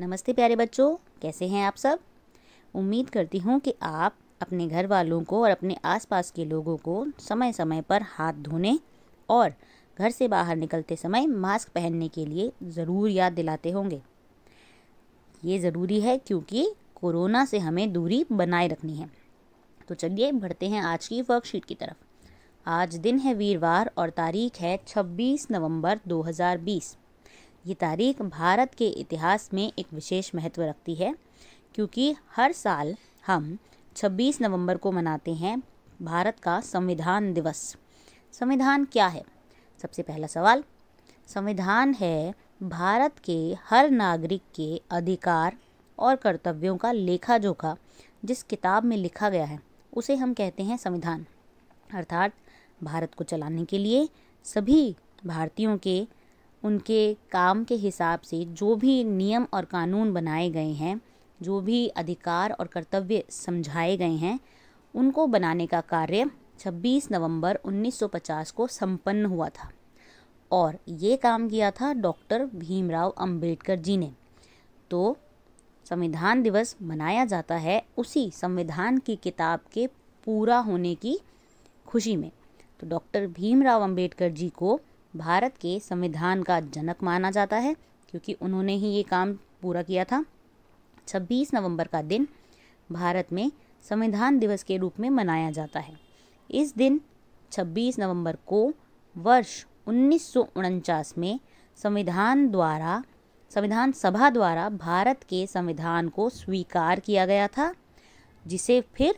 नमस्ते प्यारे बच्चों कैसे हैं आप सब उम्मीद करती हूँ कि आप अपने घर वालों को और अपने आसपास के लोगों को समय समय पर हाथ धोने और घर से बाहर निकलते समय मास्क पहनने के लिए ज़रूर याद दिलाते होंगे ये ज़रूरी है क्योंकि कोरोना से हमें दूरी बनाए रखनी है तो चलिए बढ़ते हैं आज की वर्कशीट की तरफ आज दिन है वीरवार और तारीख है 26 नवंबर 2020 ये तारीख भारत के इतिहास में एक विशेष महत्व रखती है क्योंकि हर साल हम 26 नवंबर को मनाते हैं भारत का संविधान दिवस संविधान क्या है सबसे पहला सवाल संविधान है भारत के हर नागरिक के अधिकार और कर्तव्यों का लेखा जोखा जिस किताब में लिखा गया है उसे हम कहते हैं संविधान अर्थात भारत को चलाने के लिए सभी भारतीयों के उनके काम के हिसाब से जो भी नियम और कानून बनाए गए हैं जो भी अधिकार और कर्तव्य समझाए गए हैं उनको बनाने का कार्य 26 नवंबर 1950 को संपन्न हुआ था और ये काम किया था डॉक्टर भीमराव अंबेडकर जी ने तो संविधान दिवस मनाया जाता है उसी संविधान की किताब के पूरा होने की खुशी में तो डॉक्टर भीमराव अंबेडकर जी को भारत के संविधान का जनक माना जाता है क्योंकि उन्होंने ही ये काम पूरा किया था 26 नवंबर का दिन भारत में संविधान दिवस के रूप में मनाया जाता है इस दिन 26 नवंबर को वर्ष उन्नीस में संविधान द्वारा संविधान सभा द्वारा भारत के संविधान को स्वीकार किया गया था जिसे फिर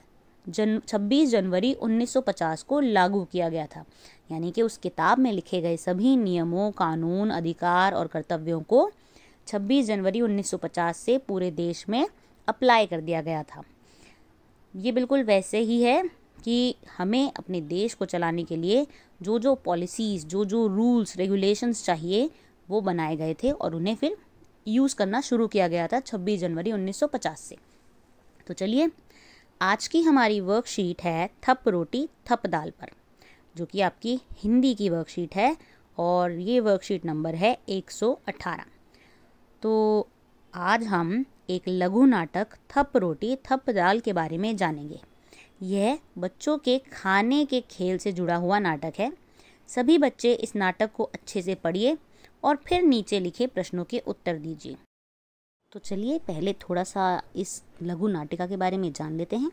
जन 26 जनवरी 1950 को लागू किया गया था यानी कि उस किताब में लिखे गए सभी नियमों कानून अधिकार और कर्तव्यों को 26 जनवरी 1950 से पूरे देश में अप्लाई कर दिया गया था ये बिल्कुल वैसे ही है कि हमें अपने देश को चलाने के लिए जो जो पॉलिसीज़ जो जो रूल्स रेगुलेशंस चाहिए वो बनाए गए थे और उन्हें फिर यूज़ करना शुरू किया गया था 26 जनवरी 1950 से तो चलिए आज की हमारी वर्कशीट है थप रोटी थप दाल पर जो कि आपकी हिंदी की वर्कशीट है और ये वर्कशीट नंबर है 118 तो आज हम एक लघु नाटक थप रोटी थप दाल के बारे में जानेंगे यह बच्चों के खाने के खेल से जुड़ा हुआ नाटक है सभी बच्चे इस नाटक को अच्छे से पढ़िए और फिर नीचे लिखे प्रश्नों के उत्तर दीजिए तो चलिए पहले थोड़ा सा इस लघु नाटिका के बारे में जान लेते हैं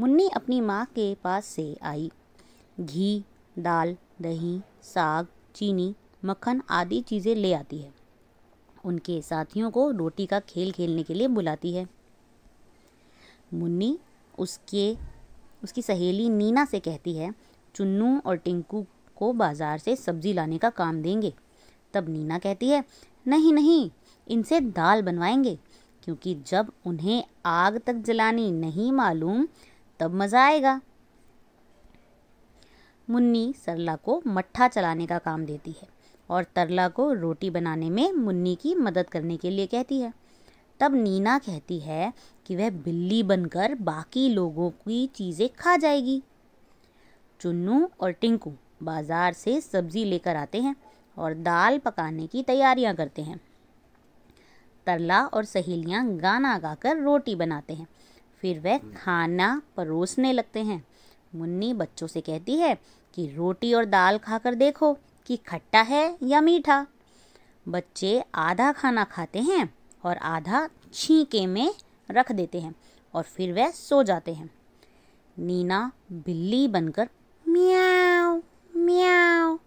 मुन्नी अपनी माँ के पास से आई घी दाल दही साग चीनी मक्खन आदि चीज़ें ले आती है उनके साथियों को रोटी का खेल खेलने के लिए बुलाती है मुन्नी उसके उसकी सहेली नीना से कहती है चुन्नू और टिंकू को बाज़ार से सब्ज़ी लाने का काम देंगे तब नीना कहती है नहीं नहीं इनसे दाल बनवाएंगे क्योंकि जब उन्हें आग तक जलानी नहीं मालूम तब मज़ा आएगा मुन्नी सरला को मट्ठा चलाने का काम देती है और तरला को रोटी बनाने में मुन्नी की मदद करने के लिए कहती है तब नीना कहती है कि वह बिल्ली बनकर बाकी लोगों की चीज़ें खा जाएगी चुन्नू और टिंकू बाज़ार से सब्ज़ी लेकर आते हैं और दाल पकाने की तैयारियां करते हैं तरला और सहेलियां गाना गाकर रोटी बनाते हैं फिर वह खाना परोसने लगते हैं मुन्नी बच्चों से कहती है कि रोटी और दाल खाकर देखो कि खट्टा है या मीठा बच्चे आधा खाना खाते हैं और आधा छींके में रख देते हैं और फिर वह सो जाते हैं नीना बिल्ली बनकर म्याव म्याव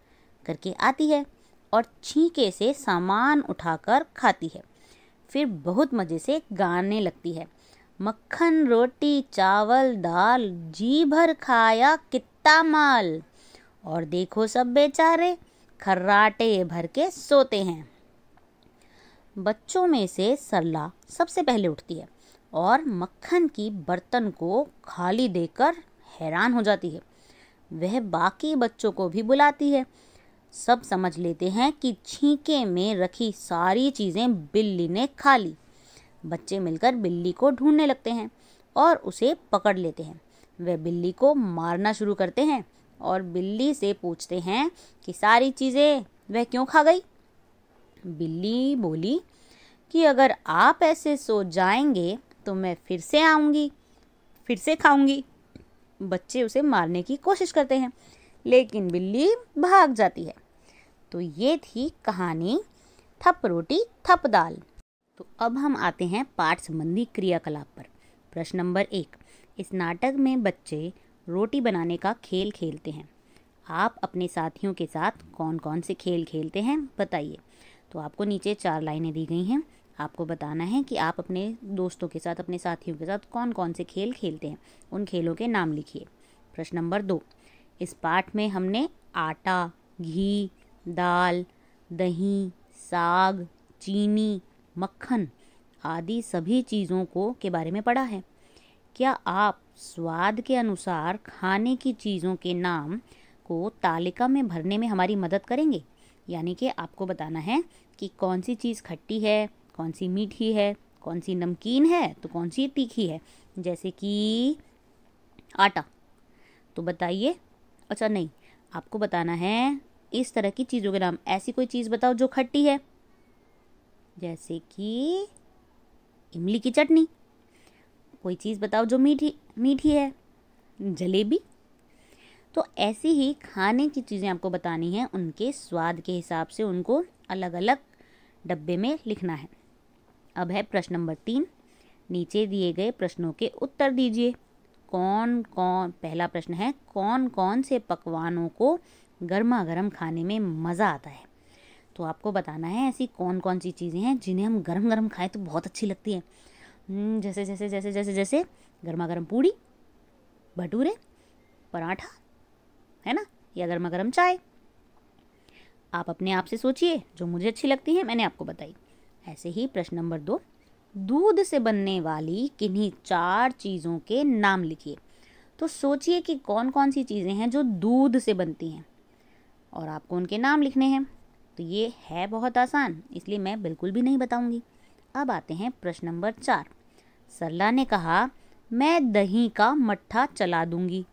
करके आती है और छींके से सामान उठाकर खाती है फिर बहुत मज़े से गाने लगती है मक्खन रोटी चावल दाल जी भर खाया कितना माल और देखो सब बेचारे खर्राटे भर के सोते हैं बच्चों में से सरला सबसे पहले उठती है और मक्खन की बर्तन को खाली देकर हैरान हो जाती है वह बाकी बच्चों को भी बुलाती है सब समझ लेते हैं कि छींके में रखी सारी चीज़ें बिल्ली ने खा ली बच्चे मिलकर बिल्ली को ढूंढने लगते हैं और उसे पकड़ लेते हैं वे बिल्ली को मारना शुरू करते हैं और बिल्ली से पूछते हैं कि सारी चीज़ें वह क्यों खा गई बिल्ली बोली कि अगर आप ऐसे सो जाएंगे तो मैं फिर से आऊँगी फिर से खाऊंगी बच्चे उसे मारने की कोशिश करते हैं लेकिन बिल्ली भाग जाती है तो ये थी कहानी थप रोटी थप दाल तो अब हम आते हैं पाठ संबंधी क्रियाकलाप पर प्रश्न नंबर एक इस नाटक में बच्चे रोटी बनाने का खेल खेलते हैं आप अपने साथियों के साथ कौन कौन से खेल खेलते हैं बताइए तो आपको नीचे चार लाइनें दी गई हैं आपको बताना है कि आप अपने दोस्तों के साथ अपने साथियों के साथ कौन कौन से खेल खेलते हैं उन खेलों के नाम लिखिए प्रश्न नंबर दो इस पाठ में हमने आटा घी दाल दही साग चीनी मक्खन आदि सभी चीज़ों को के बारे में पढ़ा है क्या आप स्वाद के अनुसार खाने की चीज़ों के नाम को तालिका में भरने में हमारी मदद करेंगे यानी कि आपको बताना है कि कौन सी चीज़ खट्टी है कौन सी मीठी है कौन सी नमकीन है तो कौन सी तीखी है जैसे कि आटा तो बताइए अच्छा नहीं आपको बताना है इस तरह की चीज़ों के नाम ऐसी कोई चीज़ बताओ जो खट्टी है जैसे कि इमली की चटनी कोई चीज़ बताओ जो मीठी मीठी है जलेबी तो ऐसी ही खाने की चीज़ें आपको बतानी हैं उनके स्वाद के हिसाब से उनको अलग अलग डब्बे में लिखना है अब है प्रश्न नंबर तीन नीचे दिए गए प्रश्नों के उत्तर दीजिए कौन कौन पहला प्रश्न है कौन कौन से पकवानों को गर्मा गर्म खाने में मज़ा आता है तो आपको बताना है ऐसी कौन कौन सी चीज़ें हैं जिन्हें हम गर्म गरम खाएं तो बहुत अच्छी लगती है हम्म, जैसे जैसे जैसे जैसे जैसे गर्मा गर्म पूड़ी भटूरे पराठा है ना या गर्मा गर्म चाय आप अपने आप से सोचिए जो मुझे अच्छी लगती है मैंने आपको बताई ऐसे ही प्रश्न नंबर दो दूध से बनने वाली किन्हीं चार चीज़ों के नाम लिखिए तो सोचिए कि कौन कौन सी चीज़ें हैं जो दूध से बनती हैं और आपको उनके नाम लिखने हैं तो ये है बहुत आसान इसलिए मैं बिल्कुल भी नहीं बताऊंगी अब आते हैं प्रश्न नंबर चार सरला ने कहा मैं दही का मट्ठा चला दूंगी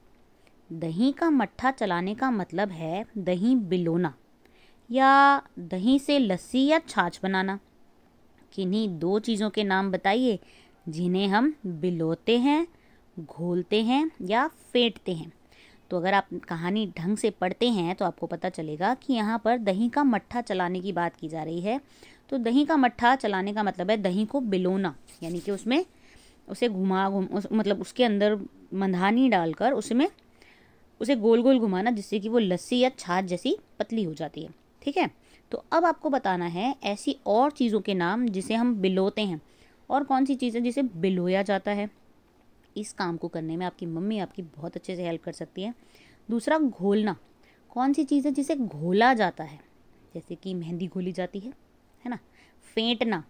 दही का मट्ठा चलाने का मतलब है दही बिलोना या दही से लस्सी या छाछ बनाना किन्हीं दो चीज़ों के नाम बताइए जिन्हें हम बिलोते हैं घोलते हैं या फेंटते हैं तो अगर आप कहानी ढंग से पढ़ते हैं तो आपको पता चलेगा कि यहाँ पर दही का मट्ठा चलाने की बात की जा रही है तो दही का मट्ठा चलाने का मतलब है दही को बिलोना यानी कि उसमें उसे घुमा घुम उस, मतलब उसके अंदर मंधानी डालकर उसमें उसे गोल गोल घुमाना जिससे कि वो लस्सी या छाछ जैसी पतली हो जाती है ठीक है तो अब आपको बताना है ऐसी और चीज़ों के नाम जिसे हम बिलोते हैं और कौन सी चीज़ें जिसे बिलोया जाता है इस काम को करने में आपकी मम्मी आपकी बहुत अच्छे से हेल्प कर सकती है दूसरा घोलना कौन सी चीज़ है जिसे घोला जाता है जैसे कि मेहंदी घोली जाती है है ना फेंटना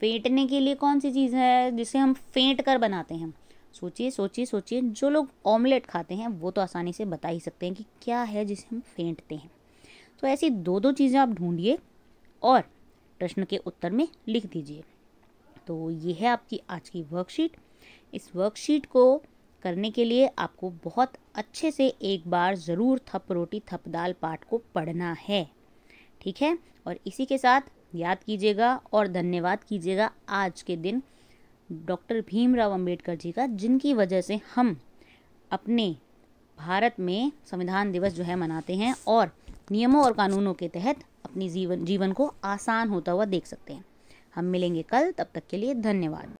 फेंटने के लिए कौन सी चीज़ है जिसे हम फेंट कर बनाते हैं सोचिए सोचिए सोचिए जो लोग ऑमलेट खाते हैं वो तो आसानी से बता ही सकते हैं कि क्या है जिसे हम फेंटते हैं तो ऐसी दो दो चीज़ें आप ढूंढिए और प्रश्न के उत्तर में लिख दीजिए तो ये है आपकी आज की वर्कशीट इस वर्कशीट को करने के लिए आपको बहुत अच्छे से एक बार ज़रूर थप रोटी थप दाल पाठ को पढ़ना है ठीक है और इसी के साथ याद कीजिएगा और धन्यवाद कीजिएगा आज के दिन डॉक्टर भीमराव अंबेडकर जी का जिनकी वजह से हम अपने भारत में संविधान दिवस जो है मनाते हैं और नियमों और कानूनों के तहत अपनी जीवन जीवन को आसान होता हुआ देख सकते हैं हम मिलेंगे कल तब तक के लिए धन्यवाद